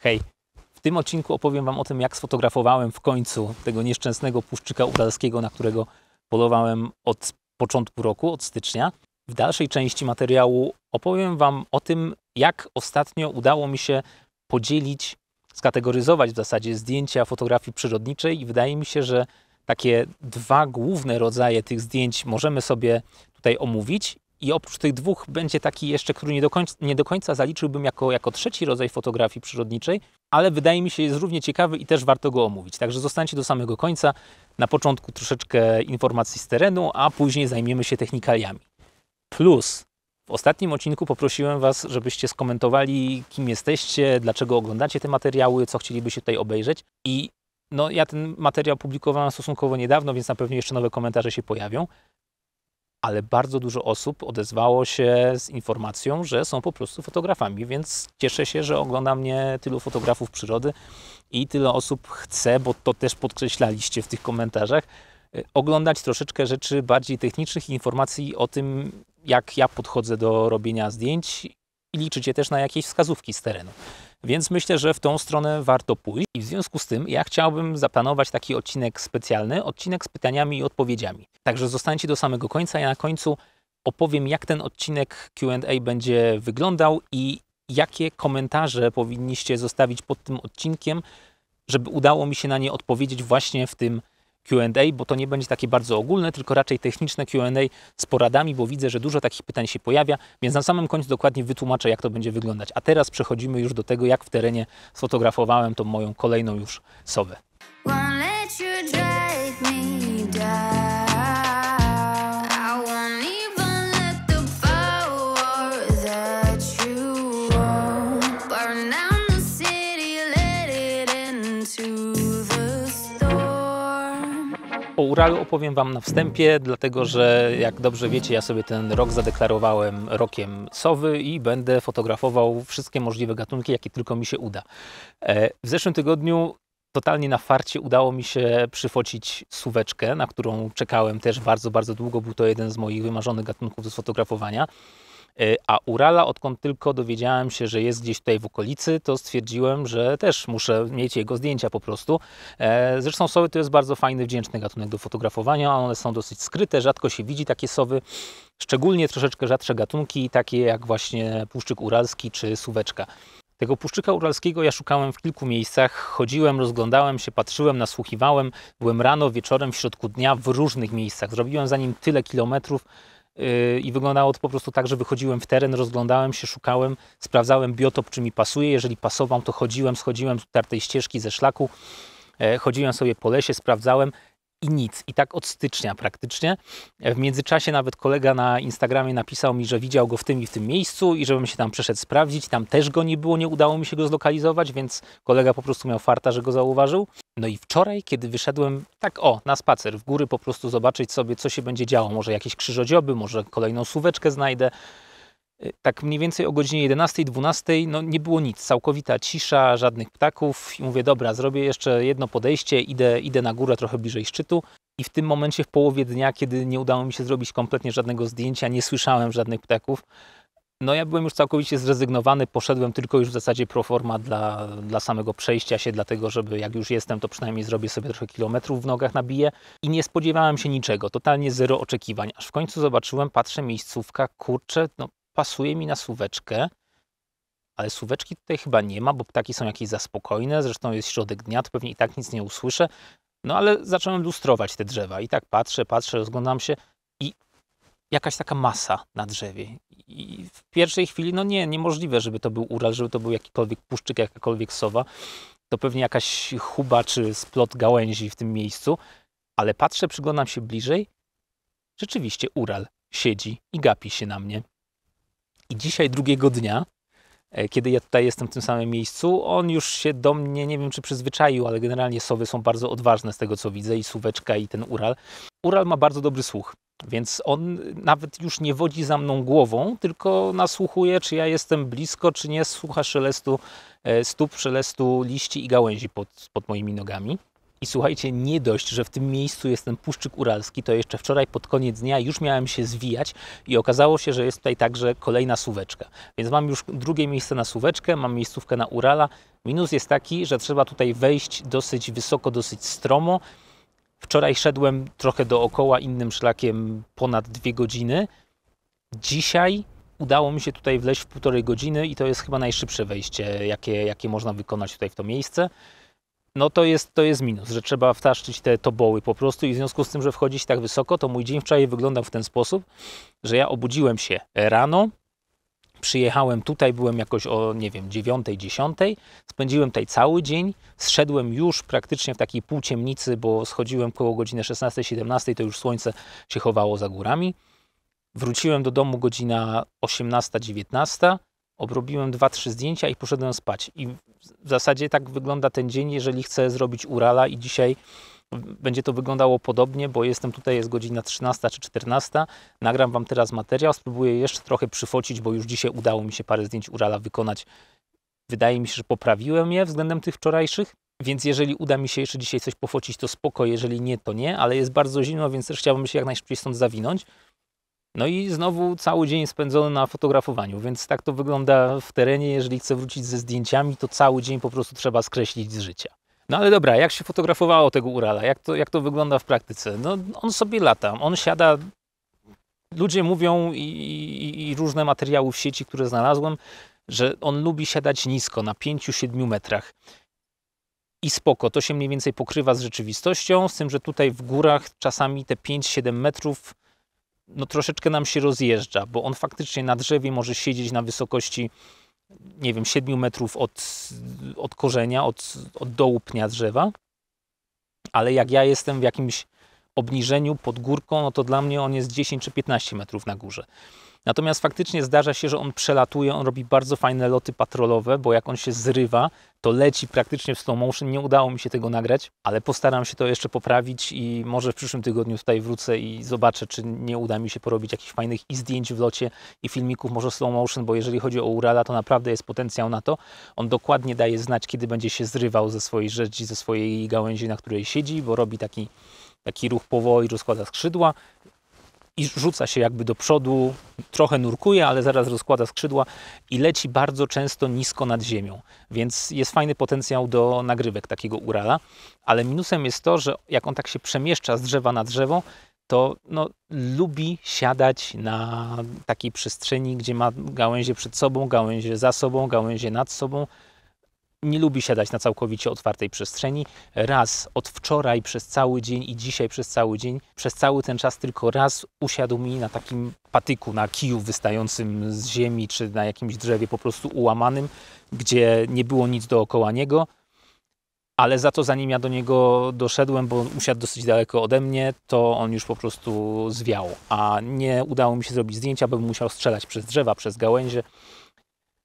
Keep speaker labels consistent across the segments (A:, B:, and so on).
A: Hej, w tym odcinku opowiem Wam o tym, jak sfotografowałem w końcu tego nieszczęsnego puszczyka udalskiego, na którego polowałem od początku roku, od stycznia. W dalszej części materiału opowiem Wam o tym, jak ostatnio udało mi się podzielić, skategoryzować w zasadzie zdjęcia fotografii przyrodniczej i wydaje mi się, że takie dwa główne rodzaje tych zdjęć możemy sobie tutaj omówić i oprócz tych dwóch będzie taki jeszcze, który nie do końca, nie do końca zaliczyłbym jako, jako trzeci rodzaj fotografii przyrodniczej, ale wydaje mi się jest równie ciekawy i też warto go omówić. Także zostańcie do samego końca. Na początku troszeczkę informacji z terenu, a później zajmiemy się technikaliami. Plus w ostatnim odcinku poprosiłem Was, żebyście skomentowali, kim jesteście, dlaczego oglądacie te materiały, co chcielibyście tutaj obejrzeć. I no, ja ten materiał publikowałem stosunkowo niedawno, więc na pewno jeszcze nowe komentarze się pojawią ale bardzo dużo osób odezwało się z informacją, że są po prostu fotografami, więc cieszę się, że ogląda mnie tylu fotografów przyrody i tyle osób chce, bo to też podkreślaliście w tych komentarzach, y, oglądać troszeczkę rzeczy bardziej technicznych i informacji o tym, jak ja podchodzę do robienia zdjęć i liczycie też na jakieś wskazówki z terenu. Więc myślę, że w tą stronę warto pójść i w związku z tym ja chciałbym zaplanować taki odcinek specjalny, odcinek z pytaniami i odpowiedziami. Także zostańcie do samego końca, ja na końcu opowiem jak ten odcinek Q&A będzie wyglądał i jakie komentarze powinniście zostawić pod tym odcinkiem, żeby udało mi się na nie odpowiedzieć właśnie w tym QA, bo to nie będzie takie bardzo ogólne, tylko raczej techniczne QA z poradami, bo widzę, że dużo takich pytań się pojawia, więc na samym końcu dokładnie wytłumaczę, jak to będzie wyglądać. A teraz przechodzimy już do tego, jak w terenie sfotografowałem tą moją kolejną już sowę. Won't let you drive me. o Uralu opowiem Wam na wstępie, dlatego że jak dobrze wiecie, ja sobie ten rok zadeklarowałem rokiem sowy i będę fotografował wszystkie możliwe gatunki, jakie tylko mi się uda. E, w zeszłym tygodniu totalnie na farcie udało mi się przyfocić suweczkę, na którą czekałem też bardzo, bardzo długo. Był to jeden z moich wymarzonych gatunków do sfotografowania. E, a Urala, odkąd tylko dowiedziałem się, że jest gdzieś tutaj w okolicy, to stwierdziłem, że też muszę mieć jego zdjęcia po prostu. E, zresztą sowy to jest bardzo fajny, wdzięczny gatunek do fotografowania. One są dosyć skryte, rzadko się widzi takie sowy. Szczególnie troszeczkę rzadsze gatunki, takie jak właśnie puszczyk uralski czy suweczka. Tego puszczyka uralskiego ja szukałem w kilku miejscach. Chodziłem, rozglądałem się, patrzyłem, nasłuchiwałem. Byłem rano, wieczorem, w środku dnia w różnych miejscach. Zrobiłem za nim tyle kilometrów, Y, i wyglądało to po prostu tak, że wychodziłem w teren, rozglądałem się, szukałem, sprawdzałem biotop, czy mi pasuje. Jeżeli pasował, to chodziłem, schodziłem z utartej ścieżki ze szlaku, e, chodziłem sobie po lesie, sprawdzałem, i nic. I tak od stycznia praktycznie. E, w międzyczasie nawet kolega na Instagramie napisał mi, że widział go w tym i w tym miejscu i żebym się tam przeszedł sprawdzić. Tam też go nie było, nie udało mi się go zlokalizować, więc kolega po prostu miał farta, że go zauważył. No i wczoraj, kiedy wyszedłem tak o, na spacer w góry po prostu zobaczyć sobie, co się będzie działo. Może jakieś krzyżodzioby, może kolejną suweczkę znajdę. Y, tak mniej więcej o godzinie 11-12 no nie było nic, całkowita cisza, żadnych ptaków i mówię, dobra, zrobię jeszcze jedno podejście, idę, idę na górę trochę bliżej szczytu i w tym momencie w połowie dnia, kiedy nie udało mi się zrobić kompletnie żadnego zdjęcia, nie słyszałem żadnych ptaków, no ja byłem już całkowicie zrezygnowany, poszedłem tylko już w zasadzie proforma dla, dla samego przejścia się, dlatego żeby jak już jestem, to przynajmniej zrobię sobie trochę kilometrów w nogach, nabiję i nie spodziewałem się niczego, totalnie zero oczekiwań. Aż w końcu zobaczyłem, patrzę, miejscówka, kurczę, no pasuje mi na suweczkę, ale suweczki tutaj chyba nie ma, bo ptaki są jakieś spokojne, zresztą jest środek dnia, to pewnie i tak nic nie usłyszę. No ale zacząłem lustrować te drzewa i tak patrzę, patrzę, rozglądam się i jakaś taka masa na drzewie. I w pierwszej chwili, no nie, niemożliwe, żeby to był ural, żeby to był jakikolwiek puszczyk, jakakolwiek sowa. To pewnie jakaś chuba czy splot gałęzi w tym miejscu. Ale patrzę, przyglądam się bliżej. Rzeczywiście ural siedzi i gapi się na mnie. I dzisiaj, drugiego dnia, e, kiedy ja tutaj jestem w tym samym miejscu, on już się do mnie, nie wiem czy przyzwyczaił, ale generalnie sowy są bardzo odważne z tego co widzę i suweczka i ten Ural. Ural ma bardzo dobry słuch, więc on nawet już nie wodzi za mną głową, tylko nasłuchuje czy ja jestem blisko, czy nie, słucha szelestu e, stóp, szelestu liści i gałęzi pod, pod moimi nogami. I słuchajcie, nie dość, że w tym miejscu jest ten Puszczyk Uralski, to jeszcze wczoraj pod koniec dnia już miałem się zwijać i okazało się, że jest tutaj także kolejna suweczka. Więc mam już drugie miejsce na suweczkę, mam miejscówkę na Urala. Minus jest taki, że trzeba tutaj wejść dosyć wysoko, dosyć stromo. Wczoraj szedłem trochę dookoła innym szlakiem ponad dwie godziny. Dzisiaj udało mi się tutaj wleźć w półtorej godziny i to jest chyba najszybsze wejście, jakie, jakie można wykonać tutaj w to miejsce no to jest, to jest minus, że trzeba wtaszczyć te toboły po prostu i w związku z tym, że wchodzić tak wysoko, to mój dzień wczoraj wyglądał w ten sposób, że ja obudziłem się rano, przyjechałem tutaj, byłem jakoś o, nie wiem, dziewiątej dziesiątej, spędziłem tutaj cały dzień, zszedłem już praktycznie w takiej półciemnicy, bo schodziłem koło godziny 16, 17, to już słońce się chowało za górami. Wróciłem do domu godzina 18, 19, obrobiłem 2-3 zdjęcia i poszedłem spać. I w zasadzie tak wygląda ten dzień, jeżeli chcę zrobić Urala i dzisiaj będzie to wyglądało podobnie, bo jestem tutaj, jest godzina 13 czy 14. Nagram Wam teraz materiał, spróbuję jeszcze trochę przyfocić, bo już dzisiaj udało mi się parę zdjęć Urala wykonać. Wydaje mi się, że poprawiłem je względem tych wczorajszych, więc jeżeli uda mi się jeszcze dzisiaj coś pofocić, to spoko, jeżeli nie, to nie, ale jest bardzo zimno, więc też chciałbym się jak najszybciej stąd zawinąć. No i znowu cały dzień spędzony na fotografowaniu, więc tak to wygląda w terenie. Jeżeli chcę wrócić ze zdjęciami, to cały dzień po prostu trzeba skreślić z życia. No ale dobra, jak się fotografowało tego Urala? Jak to, jak to wygląda w praktyce? No on sobie lata, on siada ludzie mówią i, i, i, różne materiały w sieci, które znalazłem, że on lubi siadać nisko, na 5-7 metrach. I spoko, to się mniej więcej pokrywa z rzeczywistością, z tym, że tutaj w górach czasami te 5-7 metrów no troszeczkę nam się rozjeżdża, bo on faktycznie na drzewie może siedzieć na wysokości nie wiem, 7 metrów od, od korzenia, od, od dołu pnia drzewa, ale jak ja jestem w jakimś obniżeniu pod górką, no to dla mnie on jest 10 czy 15 metrów na górze. Natomiast faktycznie zdarza się, że on przelatuje, on robi bardzo fajne loty patrolowe, bo jak on się zrywa, to leci praktycznie w slow motion. Nie udało mi się tego nagrać, ale postaram się to jeszcze poprawić i może w przyszłym tygodniu tutaj wrócę i zobaczę, czy nie uda mi się porobić jakichś fajnych i zdjęć w locie i filmików może slow motion, bo jeżeli chodzi o Urala, to naprawdę jest potencjał na to. On dokładnie daje znać, kiedy będzie się zrywał ze swojej rzeczy, ze swojej gałęzi, na której siedzi, bo robi taki taki ruch powoli rozkłada skrzydła, i rzuca się jakby do przodu, trochę nurkuje, ale zaraz rozkłada skrzydła i leci bardzo często nisko nad ziemią. Więc jest fajny potencjał do nagrywek takiego Urala, ale minusem jest to, że jak on tak się przemieszcza z drzewa na drzewo, to no, lubi siadać na takiej przestrzeni, gdzie ma gałęzie przed sobą, gałęzie za sobą, gałęzie nad sobą, nie lubi siadać na całkowicie otwartej przestrzeni. Raz od wczoraj przez cały dzień i dzisiaj przez cały dzień, przez cały ten czas tylko raz usiadł mi na takim patyku, na kiju wystającym z ziemi czy na jakimś drzewie po prostu ułamanym, gdzie nie było nic dookoła niego. Ale za to zanim ja do niego doszedłem, bo usiadł dosyć daleko ode mnie, to on już po prostu zwiał. A nie udało mi się zrobić zdjęcia, bym musiał strzelać przez drzewa, przez gałęzie.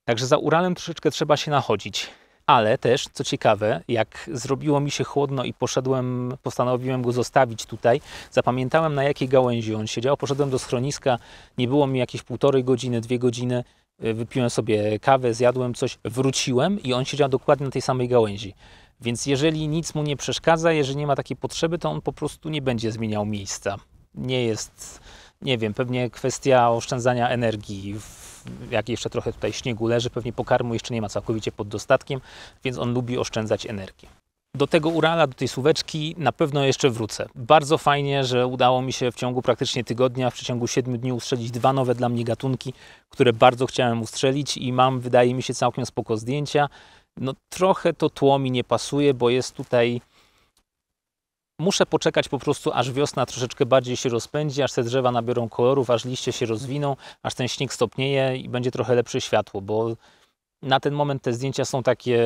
A: Także za Uralem troszeczkę trzeba się nachodzić ale też, co ciekawe, jak zrobiło mi się chłodno i poszedłem, postanowiłem go zostawić tutaj, zapamiętałem na jakiej gałęzi on siedział, poszedłem do schroniska, nie było mi jakieś półtorej godziny, dwie godziny, e, wypiłem sobie kawę, zjadłem coś, wróciłem i on siedział dokładnie na tej samej gałęzi. Więc jeżeli nic mu nie przeszkadza, jeżeli nie ma takiej potrzeby, to on po prostu nie będzie zmieniał miejsca. Nie jest, nie wiem, pewnie kwestia oszczędzania energii w jak jeszcze trochę tutaj śniegu leży, pewnie pokarmu jeszcze nie ma całkowicie pod dostatkiem, więc on lubi oszczędzać energię. Do tego Urala, do tej suweczki na pewno jeszcze wrócę. Bardzo fajnie, że udało mi się w ciągu praktycznie tygodnia, w przeciągu 7 dni ustrzelić dwa nowe dla mnie gatunki, które bardzo chciałem ustrzelić i mam, wydaje mi się, całkiem spoko zdjęcia. No trochę to tło mi nie pasuje, bo jest tutaj Muszę poczekać po prostu, aż wiosna troszeczkę bardziej się rozpędzi, aż te drzewa nabiorą kolorów, aż liście się rozwiną, aż ten śnieg stopnieje i będzie trochę lepsze światło, bo na ten moment te zdjęcia są takie.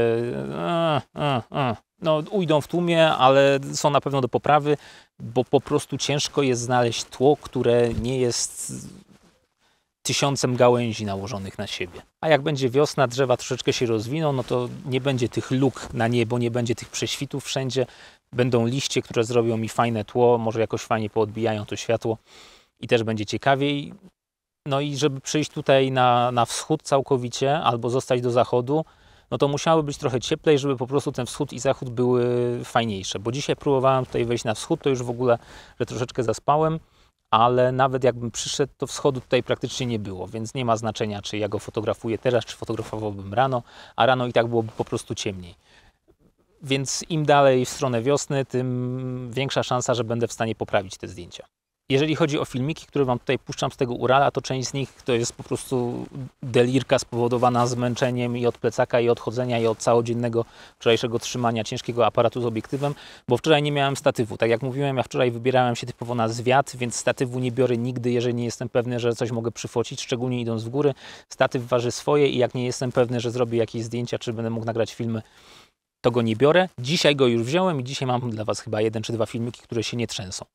A: E, e, e. No, ujdą w tłumie, ale są na pewno do poprawy, bo po prostu ciężko jest znaleźć tło, które nie jest tysiącem gałęzi nałożonych na siebie. A jak będzie wiosna, drzewa troszeczkę się rozwiną, no to nie będzie tych luk na niebo, nie będzie tych prześwitów wszędzie, będą liście, które zrobią mi fajne tło, może jakoś fajnie poodbijają to światło i też będzie ciekawiej. No i żeby przyjść tutaj na, na wschód całkowicie albo zostać do zachodu, no to musiało być trochę cieplej, żeby po prostu ten wschód i zachód były fajniejsze. Bo dzisiaj próbowałem tutaj wejść na wschód, to już w ogóle, że troszeczkę zaspałem, ale nawet jakbym przyszedł, to wschodu tutaj praktycznie nie było, więc nie ma znaczenia, czy ja go fotografuję teraz, czy fotografowałbym rano, a rano i tak byłoby po prostu ciemniej. Więc im dalej w stronę wiosny, tym większa szansa, że będę w stanie poprawić te zdjęcia. Jeżeli chodzi o filmiki, które Wam tutaj puszczam z tego Urala, to część z nich to jest po prostu delirka spowodowana zmęczeniem i od plecaka, i od chodzenia, i od całodziennego wczorajszego trzymania ciężkiego aparatu z obiektywem, bo wczoraj nie miałem statywu. Tak jak mówiłem, ja wczoraj wybierałem się typowo na zwiat, więc statywu nie biorę nigdy, jeżeli nie jestem pewny, że coś mogę przyfocić, szczególnie idąc w góry. Statyw waży swoje i jak nie jestem pewny, że zrobię jakieś zdjęcia, czy będę mógł nagrać filmy, to go nie biorę. Dzisiaj go już wziąłem i dzisiaj mam dla Was chyba jeden czy dwa filmiki, które się nie trzęsą.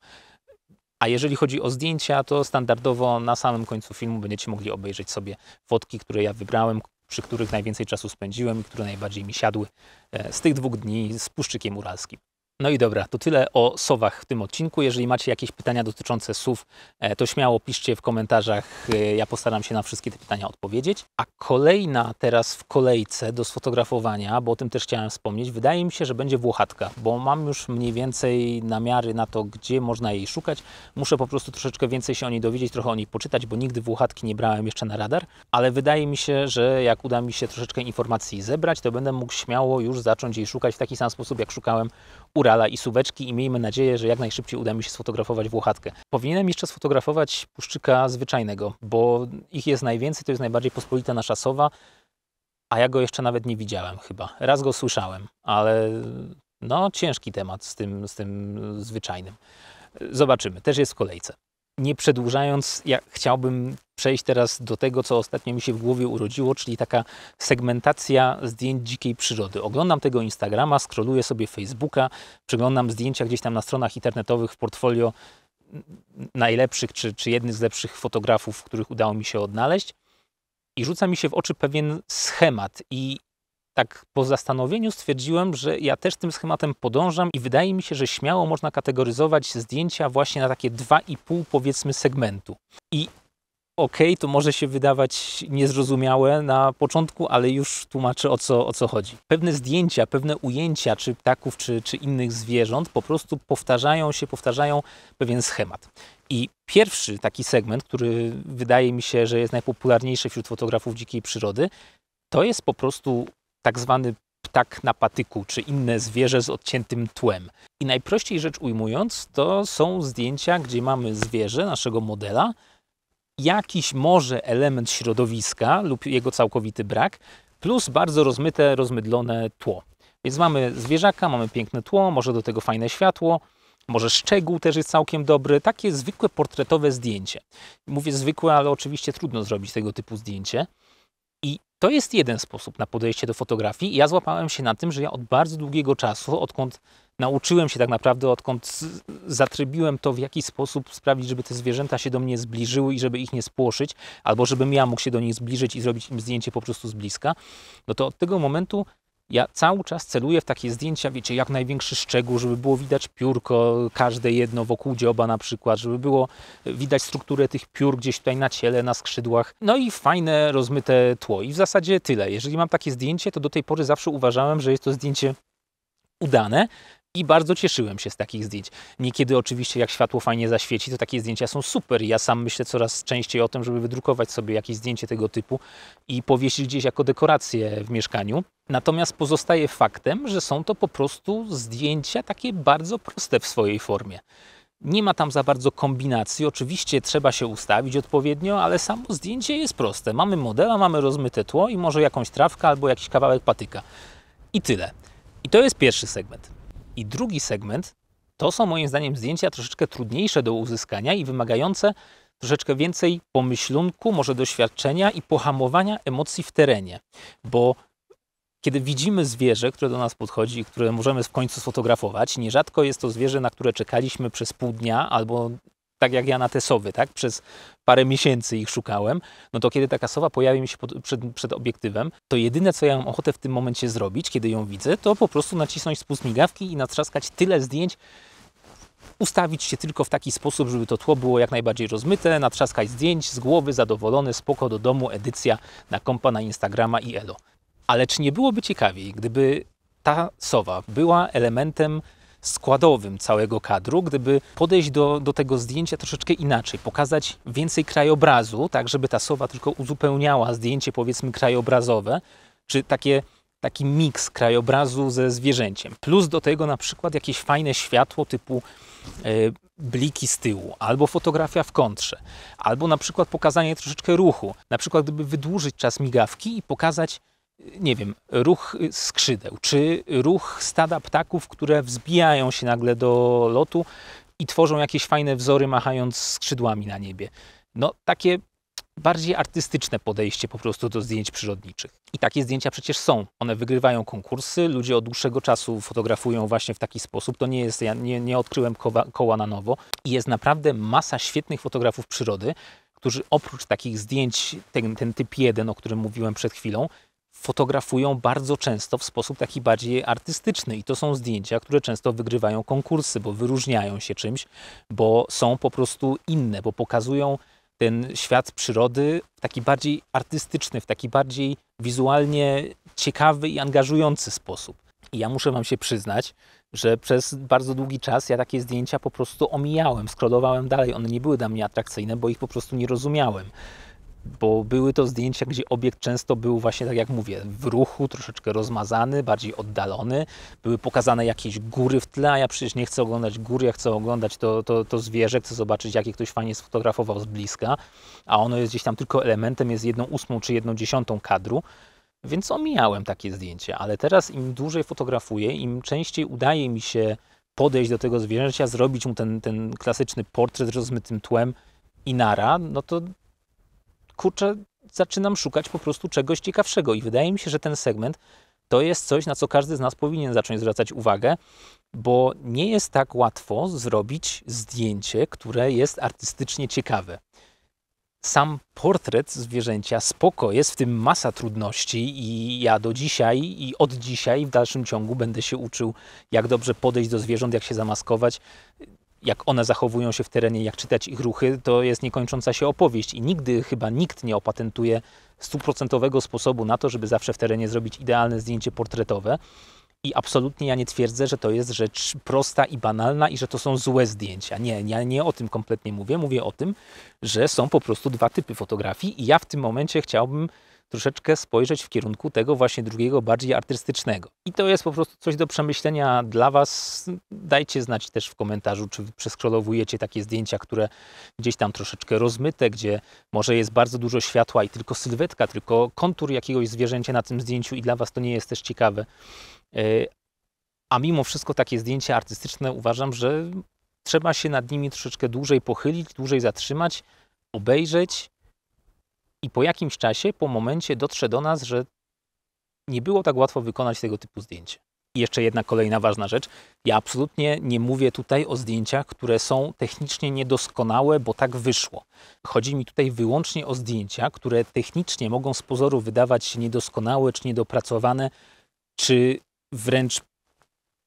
A: A jeżeli chodzi o zdjęcia, to standardowo na samym końcu filmu będziecie mogli obejrzeć sobie fotki, które ja wybrałem, przy których najwięcej czasu spędziłem i które najbardziej mi siadły e, z tych dwóch dni z Puszczykiem Uralskim. No i dobra, to tyle o sowach w tym odcinku. Jeżeli macie jakieś pytania dotyczące sów, e, to śmiało piszcie w komentarzach. E, ja postaram się na wszystkie te pytania odpowiedzieć. A kolejna teraz w kolejce do sfotografowania, bo o tym też chciałem wspomnieć, wydaje mi się, że będzie Włochatka, bo mam już mniej więcej namiary na to, gdzie można jej szukać. Muszę po prostu troszeczkę więcej się o niej dowiedzieć, trochę o niej poczytać, bo nigdy Włochatki nie brałem jeszcze na radar, ale wydaje mi się, że jak uda mi się troszeczkę informacji zebrać, to będę mógł śmiało już zacząć jej szukać w taki sam sposób, jak szukałem Urala i Suweczki i miejmy nadzieję, że jak najszybciej uda mi się sfotografować Włochatkę. Powinienem jeszcze sfotografować puszczyka zwyczajnego, bo ich jest najwięcej, to jest najbardziej pospolita nasza sowa, a ja go jeszcze nawet nie widziałem chyba. Raz go słyszałem, ale no ciężki temat z tym, z tym zwyczajnym. Zobaczymy, też jest w kolejce nie przedłużając, ja chciałbym przejść teraz do tego, co ostatnio mi się w głowie urodziło, czyli taka segmentacja zdjęć dzikiej przyrody. Oglądam tego Instagrama, scrolluję sobie Facebooka, przeglądam zdjęcia gdzieś tam na stronach internetowych w portfolio najlepszych czy, czy jednych z lepszych fotografów, których udało mi się odnaleźć. I rzuca mi się w oczy pewien schemat i tak po zastanowieniu stwierdziłem, że ja też tym schematem podążam i wydaje mi się, że śmiało można kategoryzować zdjęcia właśnie na takie dwa i pół powiedzmy segmentu. I okej, okay, to może się wydawać niezrozumiałe na początku, ale już tłumaczę o co, o co chodzi. Pewne zdjęcia, pewne ujęcia czy ptaków, czy, czy innych zwierząt po prostu powtarzają się, powtarzają pewien schemat. I pierwszy taki segment, który wydaje mi się, że jest najpopularniejszy wśród fotografów dzikiej przyrody, to jest po prostu tak zwany ptak na patyku, czy inne zwierzę z odciętym tłem. I najprościej rzecz ujmując, to są zdjęcia, gdzie mamy zwierzę, naszego modela, jakiś może element środowiska lub jego całkowity brak, plus bardzo rozmyte, rozmydlone tło. Więc mamy zwierzaka, mamy piękne tło, może do tego fajne światło, może szczegół też jest całkiem dobry. Takie zwykłe portretowe zdjęcie. Mówię zwykłe, ale oczywiście trudno zrobić tego typu zdjęcie. To jest jeden sposób na podejście do fotografii. Ja złapałem się na tym, że ja od bardzo długiego czasu, odkąd nauczyłem się tak naprawdę, odkąd zatrybiłem to, w jaki sposób sprawić, żeby te zwierzęta się do mnie zbliżyły i żeby ich nie spłoszyć, albo żebym ja mógł się do nich zbliżyć i zrobić im zdjęcie po prostu z bliska, no to od tego momentu ja cały czas celuję w takie zdjęcia, wiecie, jak największy szczegół, żeby było widać piórko, każde jedno wokół dzioba na przykład, żeby było widać strukturę tych piór gdzieś tutaj na ciele, na skrzydłach. No i fajne, rozmyte tło. I w zasadzie tyle. Jeżeli mam takie zdjęcie, to do tej pory zawsze uważałem, że jest to zdjęcie udane, i bardzo cieszyłem się z takich zdjęć. Niekiedy oczywiście jak światło fajnie zaświeci, to takie zdjęcia są super. Ja sam myślę coraz częściej o tym, żeby wydrukować sobie jakieś zdjęcie tego typu i powiesić gdzieś jako dekorację w mieszkaniu. Natomiast pozostaje faktem, że są to po prostu zdjęcia takie bardzo proste w swojej formie. Nie ma tam za bardzo kombinacji. Oczywiście trzeba się ustawić odpowiednio, ale samo zdjęcie jest proste. Mamy modela, mamy rozmyte tło i może jakąś trawkę albo jakiś kawałek patyka. I tyle. I to jest pierwszy segment. I drugi segment to są moim zdaniem zdjęcia troszeczkę trudniejsze do uzyskania i wymagające troszeczkę więcej pomyślunku, może doświadczenia i pohamowania emocji w terenie. Bo kiedy widzimy zwierzę, które do nas podchodzi i które możemy w końcu sfotografować, nierzadko jest to zwierzę, na które czekaliśmy przez pół dnia albo tak jak ja na te sowy, tak? Przez parę miesięcy ich szukałem, no to kiedy taka sowa pojawi mi się pod, przed, przed, obiektywem, to jedyne, co ja mam ochotę w tym momencie zrobić, kiedy ją widzę, to po prostu nacisnąć spust migawki i natrzaskać tyle zdjęć, ustawić się tylko w taki sposób, żeby to tło było jak najbardziej rozmyte, natrzaskać zdjęć z głowy, zadowolony, spoko do domu, edycja na kompa, na Instagrama i elo. Ale czy nie byłoby ciekawiej, gdyby ta sowa była elementem składowym całego kadru, gdyby podejść do, do tego zdjęcia troszeczkę inaczej, pokazać więcej krajobrazu, tak żeby ta sowa tylko uzupełniała zdjęcie powiedzmy krajobrazowe, czy takie, taki miks krajobrazu ze zwierzęciem. Plus do tego na przykład jakieś fajne światło typu yy, bliki z tyłu, albo fotografia w kontrze, albo na przykład pokazanie troszeczkę ruchu. Na przykład gdyby wydłużyć czas migawki i pokazać nie wiem, ruch skrzydeł, czy ruch stada ptaków, które wzbijają się nagle do lotu i tworzą jakieś fajne wzory, machając skrzydłami na niebie. No, takie bardziej artystyczne podejście po prostu do zdjęć przyrodniczych. I takie zdjęcia przecież są. One wygrywają konkursy, ludzie od dłuższego czasu fotografują właśnie w taki sposób. To nie jest, ja nie, nie odkryłem koła, koła na nowo. I jest naprawdę masa świetnych fotografów przyrody, którzy oprócz takich zdjęć, ten, ten typ jeden, o którym mówiłem przed chwilą, fotografują bardzo często w sposób taki bardziej artystyczny i to są zdjęcia, które często wygrywają konkursy, bo wyróżniają się czymś, bo są po prostu inne, bo pokazują ten świat przyrody w taki bardziej artystyczny, w taki bardziej wizualnie ciekawy i angażujący sposób. I ja muszę Wam się przyznać, że przez bardzo długi czas ja takie zdjęcia po prostu omijałem, skrodowałem dalej. One nie były dla mnie atrakcyjne, bo ich po prostu nie rozumiałem bo były to zdjęcia, gdzie obiekt często był właśnie, tak jak mówię, w ruchu, troszeczkę rozmazany, bardziej oddalony. Były pokazane jakieś góry w tle, a ja przecież nie chcę oglądać góry, ja chcę oglądać to, to, to zwierzę, chcę zobaczyć, jakie ktoś fajnie sfotografował z bliska, a ono jest gdzieś tam tylko elementem, jest jedną ósmą czy jedną dziesiątą kadru. Więc omijałem takie zdjęcia, ale teraz im dłużej fotografuję, im częściej udaje mi się podejść do tego zwierzęcia, zrobić mu ten, ten klasyczny portret z rozmytym tłem, i nara, no to kurczę, zaczynam szukać po prostu czegoś ciekawszego. I wydaje mi się, że ten segment to jest coś, na co każdy z nas powinien zacząć zwracać uwagę, bo nie jest tak łatwo zrobić zdjęcie, które jest artystycznie ciekawe. Sam portret zwierzęcia spoko, jest w tym masa trudności i ja do dzisiaj i od dzisiaj w dalszym ciągu będę się uczył, jak dobrze podejść do zwierząt, jak się zamaskować jak one zachowują się w terenie, jak czytać ich ruchy, to jest niekończąca się opowieść i nigdy chyba nikt nie opatentuje stuprocentowego sposobu na to, żeby zawsze w terenie zrobić idealne zdjęcie portretowe. I absolutnie ja nie twierdzę, że to jest rzecz prosta i banalna i że to są złe zdjęcia. Nie, ja nie o tym kompletnie mówię. Mówię o tym, że są po prostu dwa typy fotografii i ja w tym momencie chciałbym troszeczkę spojrzeć w kierunku tego właśnie drugiego, bardziej artystycznego. I to jest po prostu coś do przemyślenia dla Was. Dajcie znać też w komentarzu, czy przeskrolowujecie takie zdjęcia, które gdzieś tam troszeczkę rozmyte, gdzie może jest bardzo dużo światła i tylko sylwetka, tylko kontur jakiegoś zwierzęcia na tym zdjęciu i dla Was to nie jest też ciekawe. E, a mimo wszystko takie zdjęcia artystyczne uważam, że trzeba się nad nimi troszeczkę dłużej pochylić, dłużej zatrzymać, obejrzeć, i po jakimś czasie, po momencie dotrze do nas, że nie było tak łatwo wykonać tego typu zdjęcie. I jeszcze jedna kolejna ważna rzecz. Ja absolutnie nie mówię tutaj o zdjęciach, które są technicznie niedoskonałe, bo tak wyszło. Chodzi mi tutaj wyłącznie o zdjęcia, które technicznie mogą z pozoru wydawać się niedoskonałe, czy niedopracowane, czy wręcz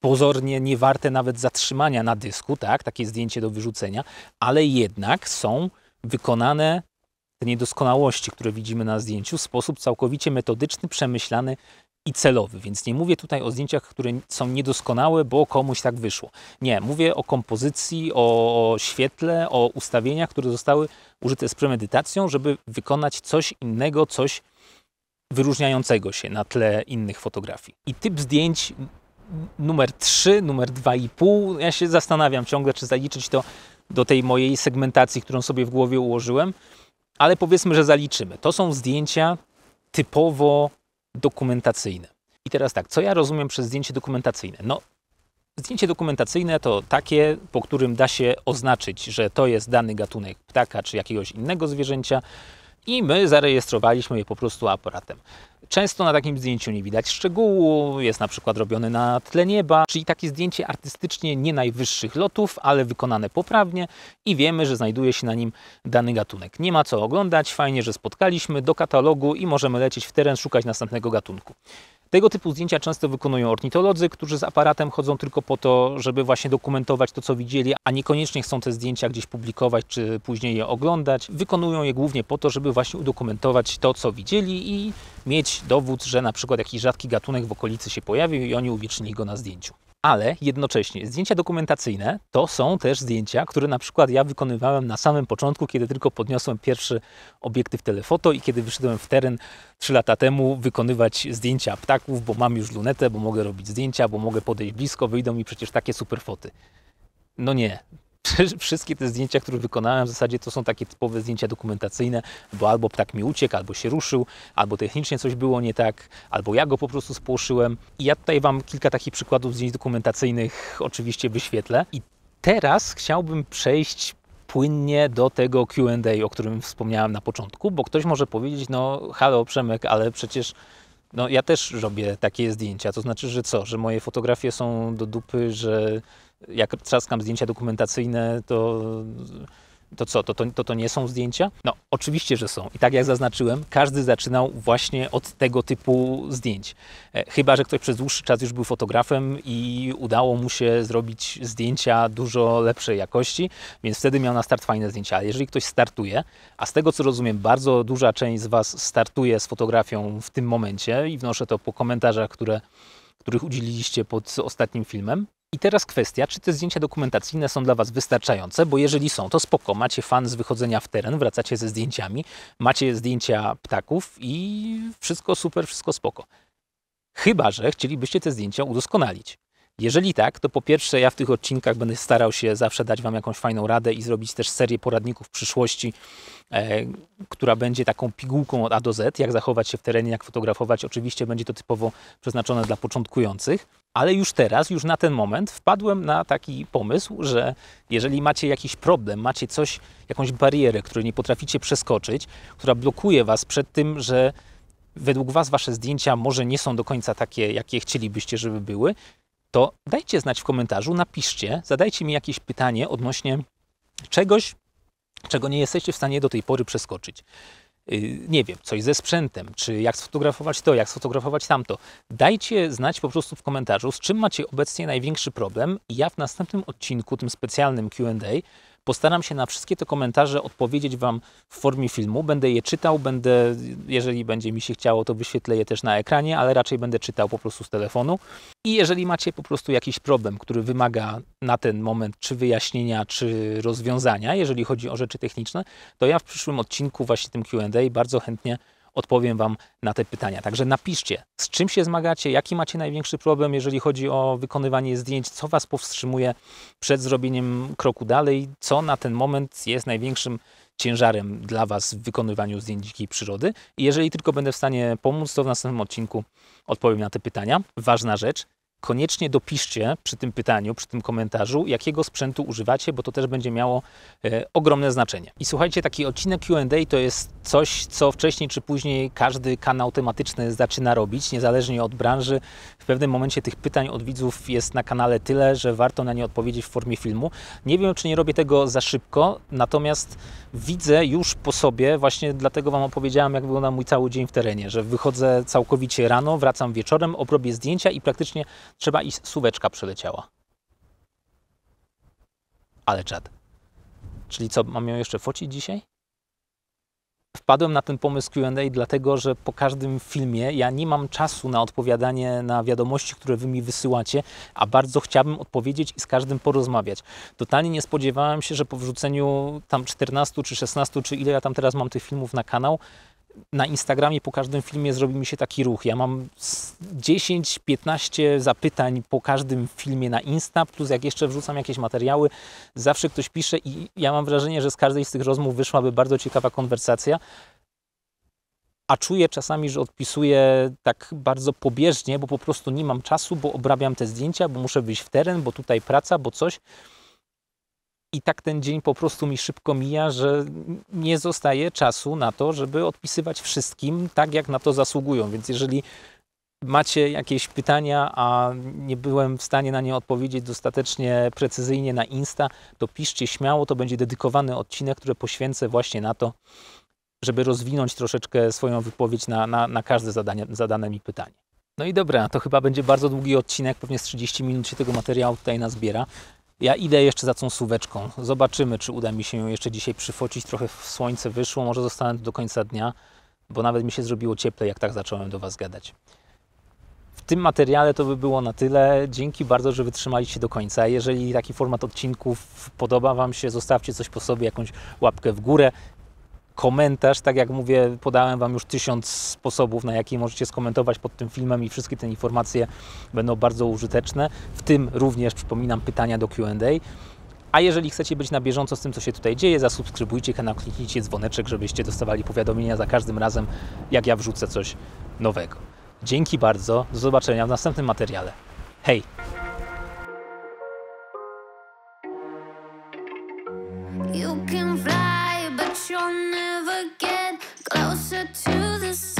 A: pozornie niewarte nawet zatrzymania na dysku, tak? takie zdjęcie do wyrzucenia, ale jednak są wykonane te niedoskonałości, które widzimy na zdjęciu, w sposób całkowicie metodyczny, przemyślany i celowy. Więc nie mówię tutaj o zdjęciach, które są niedoskonałe, bo komuś tak wyszło. Nie, mówię o kompozycji, o świetle, o ustawieniach, które zostały użyte z premedytacją, żeby wykonać coś innego, coś wyróżniającego się na tle innych fotografii. I typ zdjęć numer 3, numer 2,5. Ja się zastanawiam ciągle, czy zaliczyć to do tej mojej segmentacji, którą sobie w głowie ułożyłem ale powiedzmy, że zaliczymy. To są zdjęcia typowo dokumentacyjne. I teraz tak, co ja rozumiem przez zdjęcie dokumentacyjne? No, zdjęcie dokumentacyjne to takie, po którym da się oznaczyć, że to jest dany gatunek ptaka czy jakiegoś innego zwierzęcia, i my zarejestrowaliśmy je po prostu aparatem. Często na takim zdjęciu nie widać szczegółu, jest na przykład robiony na tle nieba, czyli takie zdjęcie artystycznie nie najwyższych lotów, ale wykonane poprawnie i wiemy, że znajduje się na nim dany gatunek. Nie ma co oglądać, fajnie, że spotkaliśmy do katalogu i możemy lecieć w teren, szukać następnego gatunku. Tego typu zdjęcia często wykonują ornitolodzy, którzy z aparatem chodzą tylko po to, żeby właśnie dokumentować to, co widzieli, a niekoniecznie chcą te zdjęcia gdzieś publikować czy później je oglądać. Wykonują je głównie po to, żeby właśnie udokumentować to, co widzieli i mieć dowód, że na przykład jakiś rzadki gatunek w okolicy się pojawił i oni uwiecznili go na zdjęciu. Ale jednocześnie zdjęcia dokumentacyjne to są też zdjęcia, które na przykład ja wykonywałem na samym początku, kiedy tylko podniosłem pierwszy obiektyw telefoto i kiedy wyszedłem w teren 3 lata temu wykonywać zdjęcia ptaków, bo mam już lunetę, bo mogę robić zdjęcia, bo mogę podejść blisko, wyjdą mi przecież takie super foty. No nie, Wszystkie te zdjęcia, które wykonałem, w zasadzie to są takie typowe zdjęcia dokumentacyjne, bo albo ptak mi uciekł, albo się ruszył, albo technicznie coś było nie tak, albo ja go po prostu spłoszyłem. I ja tutaj Wam kilka takich przykładów zdjęć dokumentacyjnych oczywiście wyświetlę. I teraz chciałbym przejść płynnie do tego Q&A, o którym wspomniałem na początku, bo ktoś może powiedzieć, no halo Przemek, ale przecież no, ja też robię takie zdjęcia, to znaczy, że co, że moje fotografie są do dupy, że jak trzaskam zdjęcia dokumentacyjne, to to co, to, to, to nie są zdjęcia? No, oczywiście, że są. I tak jak zaznaczyłem, każdy zaczynał właśnie od tego typu zdjęć. E, chyba, że ktoś przez dłuższy czas już był fotografem i udało mu się zrobić zdjęcia dużo lepszej jakości, więc wtedy miał na start fajne zdjęcia. Ale jeżeli ktoś startuje, a z tego co rozumiem, bardzo duża część z Was startuje z fotografią w tym momencie i wnoszę to po komentarzach, które, których udzieliliście pod ostatnim filmem, i teraz kwestia, czy te zdjęcia dokumentacyjne są dla Was wystarczające, bo jeżeli są, to spoko, macie fan z wychodzenia w teren, wracacie ze zdjęciami, macie zdjęcia ptaków i wszystko super, wszystko spoko. Chyba, że chcielibyście te zdjęcia udoskonalić. Jeżeli tak, to po pierwsze ja w tych odcinkach będę starał się zawsze dać Wam jakąś fajną radę i zrobić też serię poradników w przyszłości, e, która będzie taką pigułką od A do Z, jak zachować się w terenie, jak fotografować. Oczywiście będzie to typowo przeznaczone dla początkujących, ale już teraz, już na ten moment wpadłem na taki pomysł, że jeżeli macie jakiś problem, macie coś, jakąś barierę, której nie potraficie przeskoczyć, która blokuje Was przed tym, że według Was Wasze zdjęcia może nie są do końca takie, jakie chcielibyście, żeby były, to dajcie znać w komentarzu, napiszcie, zadajcie mi jakieś pytanie odnośnie czegoś, czego nie jesteście w stanie do tej pory przeskoczyć. Y, nie wiem, coś ze sprzętem, czy jak sfotografować to, jak sfotografować tamto. Dajcie znać po prostu w komentarzu, z czym macie obecnie największy problem, i ja w następnym odcinku, tym specjalnym QA, Postaram się na wszystkie te komentarze odpowiedzieć Wam w formie filmu. Będę je czytał, będę, jeżeli będzie mi się chciało, to wyświetlę je też na ekranie, ale raczej będę czytał po prostu z telefonu. I jeżeli macie po prostu jakiś problem, który wymaga na ten moment czy wyjaśnienia, czy rozwiązania, jeżeli chodzi o rzeczy techniczne, to ja w przyszłym odcinku właśnie tym Q&A bardzo chętnie odpowiem Wam na te pytania. Także napiszcie, z czym się zmagacie, jaki macie największy problem, jeżeli chodzi o wykonywanie zdjęć, co Was powstrzymuje przed zrobieniem kroku dalej, co na ten moment jest największym ciężarem dla Was w wykonywaniu zdjęć dzikiej przyrody. I jeżeli tylko będę w stanie pomóc, to w następnym odcinku odpowiem na te pytania. Ważna rzecz, koniecznie dopiszcie przy tym pytaniu, przy tym komentarzu, jakiego sprzętu używacie, bo to też będzie miało e, ogromne znaczenie. I słuchajcie, taki odcinek QA to jest coś, co wcześniej czy później każdy kanał tematyczny zaczyna robić, niezależnie od branży. W pewnym momencie tych pytań od widzów jest na kanale tyle, że warto na nie odpowiedzieć w formie filmu. Nie wiem, czy nie robię tego za szybko, natomiast widzę już po sobie, właśnie dlatego Wam opowiedziałem, jak wygląda mój cały dzień w terenie, że wychodzę całkowicie rano, wracam wieczorem, obrobię zdjęcia i praktycznie Trzeba i suweczka przyleciała. Ale czad. Czyli co, mam ją jeszcze focić dzisiaj? Wpadłem na ten pomysł QA, dlatego że po każdym filmie ja nie mam czasu na odpowiadanie na wiadomości, które wy mi wysyłacie, a bardzo chciałbym odpowiedzieć i z każdym porozmawiać. Totalnie nie spodziewałem się, że po wrzuceniu tam 14 czy 16, czy ile ja tam teraz mam tych filmów na kanał, na Instagramie po każdym filmie zrobi mi się taki ruch. Ja mam 10-15 zapytań po każdym filmie na Insta, plus jak jeszcze wrzucam jakieś materiały, zawsze ktoś pisze i ja mam wrażenie, że z każdej z tych rozmów wyszłaby bardzo ciekawa konwersacja. A czuję czasami, że odpisuję tak bardzo pobieżnie, bo po prostu nie mam czasu, bo obrabiam te zdjęcia, bo muszę wyjść w teren, bo tutaj praca, bo coś i tak ten dzień po prostu mi szybko mija, że nie zostaje czasu na to, żeby odpisywać wszystkim tak, jak na to zasługują. Więc jeżeli macie jakieś pytania, a nie byłem w stanie na nie odpowiedzieć dostatecznie precyzyjnie na Insta, to piszcie śmiało, to będzie dedykowany odcinek, który poświęcę właśnie na to, żeby rozwinąć troszeczkę swoją wypowiedź na, na, na każde zadanie, zadane mi pytanie. No i dobra, to chyba będzie bardzo długi odcinek, pewnie z 30 minut się tego materiału tutaj nazbiera, ja idę jeszcze za tą suweczką. Zobaczymy, czy uda mi się ją jeszcze dzisiaj przyfocić. Trochę słońce wyszło, może zostanę do końca dnia, bo nawet mi się zrobiło cieplej, jak tak zacząłem do Was gadać. W tym materiale to by było na tyle. Dzięki bardzo, że wytrzymaliście do końca. Jeżeli taki format odcinków podoba Wam się, zostawcie coś po sobie, jakąś łapkę w górę komentarz, tak jak mówię, podałem Wam już tysiąc sposobów, na jakie możecie skomentować pod tym filmem i wszystkie te informacje będą bardzo użyteczne, w tym również, przypominam, pytania do Q&A. A jeżeli chcecie być na bieżąco z tym, co się tutaj dzieje, zasubskrybujcie kanał, kliknijcie dzwoneczek, żebyście dostawali powiadomienia za każdym razem, jak ja wrzucę coś nowego. Dzięki bardzo, do zobaczenia w następnym materiale. Hej! You can fly. get closer to the sun.